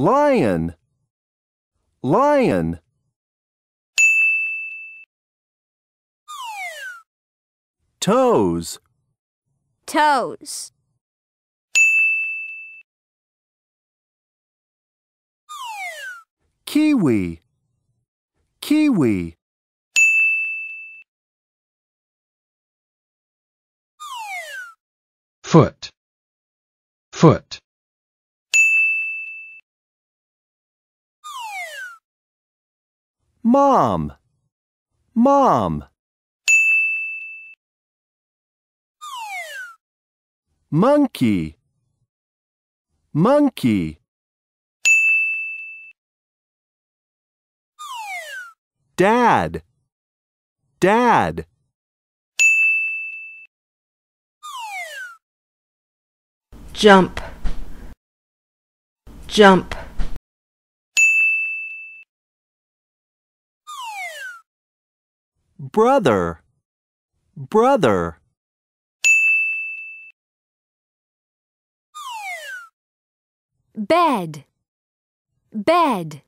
lion, lion. Toes, toes. Kiwi, kiwi. Foot, foot. Mom, mom. Monkey, monkey. Dad, dad. Jump, jump. brother, brother. Bed, bed.